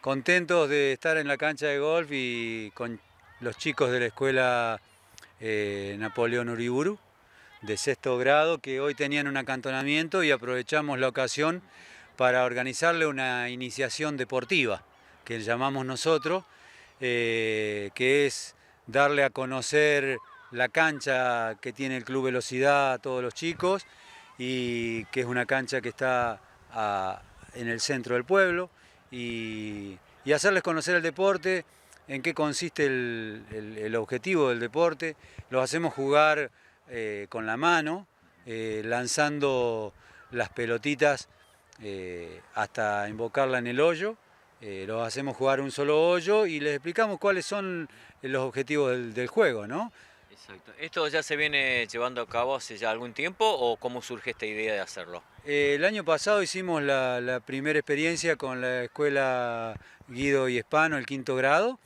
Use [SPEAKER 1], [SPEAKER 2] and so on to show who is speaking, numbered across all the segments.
[SPEAKER 1] contentos de estar en la cancha de golf y con los chicos de la escuela eh, Napoleón Uriburu de sexto grado que hoy tenían un acantonamiento y aprovechamos la ocasión para organizarle una iniciación deportiva que llamamos nosotros, eh, que es darle a conocer la cancha que tiene el Club Velocidad a todos los chicos y que es una cancha que está en el centro del pueblo y, hacerles conocer el deporte, en qué consiste el, objetivo del deporte. Los hacemos jugar eh, con la mano, eh, lanzando las pelotitas eh, hasta invocarla en el hoyo. los hacemos jugar un solo hoyo y les explicamos cuáles son los objetivos del, del juego, ¿no?
[SPEAKER 2] ¿Esto ya se viene llevando a cabo hace ya algún tiempo o cómo surge esta idea de hacerlo?
[SPEAKER 1] Eh, el año pasado hicimos la, primera experiencia con la escuela Guido y Hispano, el quinto grado.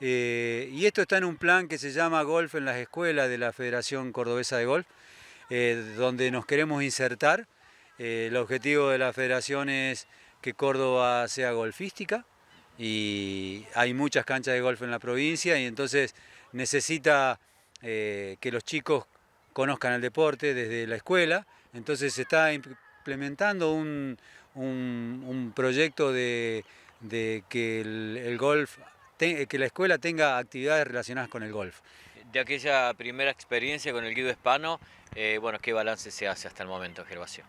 [SPEAKER 1] Eh, y esto está en un plan que se llama Golf en las Escuelas de la Federación Cordobesa de Golf, eh, donde nos queremos insertar. el objetivo de la federación es que Córdoba sea golfística y hay muchas canchas de golf en la provincia y entonces necesita eh, que los chicos conozcan el deporte desde la escuela. Entonces se está implementando un, proyecto de, que el, golf, que la escuela tenga actividades relacionadas con el golf. De
[SPEAKER 2] aquella primera experiencia con el Guido Hispano, eh, bueno, ¿qué balance se hace hasta el momento, Gervasio?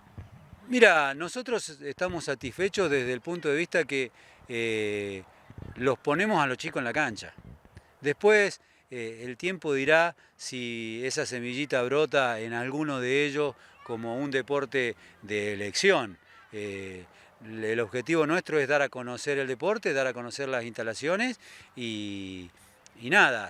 [SPEAKER 1] Mira, nosotros estamos satisfechos desde el punto de vista que eh, los ponemos a los chicos en la cancha. Después, eh, el tiempo dirá si esa semillita brota en alguno de ellos como un deporte de elección. Eh, el objetivo nuestro es dar a conocer el deporte, dar a conocer las instalaciones y, y nada,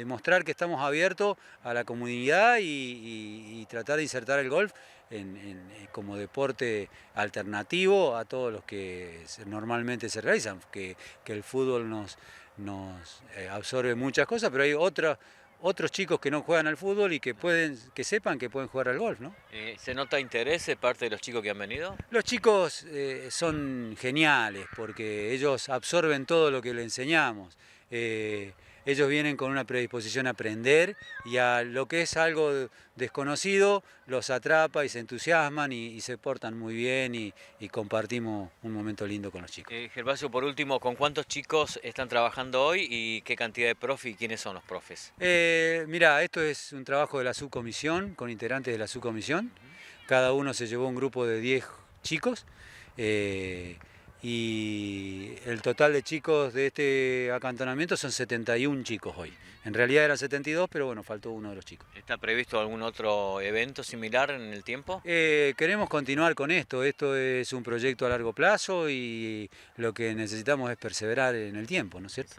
[SPEAKER 1] demostrar que estamos abiertos a la comunidad y, tratar de insertar el golf eh, como deporte alternativo a todos los que normalmente se realizan, que, el fútbol nos, eh, absorbe muchas cosas, pero hay otros chicos que no juegan al fútbol y que pueden que sepan que pueden jugar al golf, ¿no?
[SPEAKER 2] Eh, ¿Se nota interés de parte de los chicos que han venido?
[SPEAKER 1] Los chicos son geniales porque ellos absorben todo lo que le enseñamos ellos vienen con una predisposición a aprender y a lo que es algo desconocido los atrapa y se entusiasman y, se portan muy bien y, compartimos un momento lindo con los chicos.
[SPEAKER 2] Eh, Gervasio, por último, ¿con cuántos chicos están trabajando hoy y qué cantidad de profes y quiénes son los profes?
[SPEAKER 1] Eh, mira, esto es un trabajo de la subcomisión, con integrantes de la subcomisión. Cada uno se llevó un grupo de 10 chicos. Eh, y el total de chicos de este acantonamiento son 71 chicos hoy. En realidad eran 72, pero bueno, faltó uno de los chicos.
[SPEAKER 2] ¿Está previsto algún otro evento similar en el tiempo?
[SPEAKER 1] Eh, queremos continuar con esto, esto es un proyecto a largo plazo y lo que necesitamos es perseverar en el tiempo, ¿no es cierto?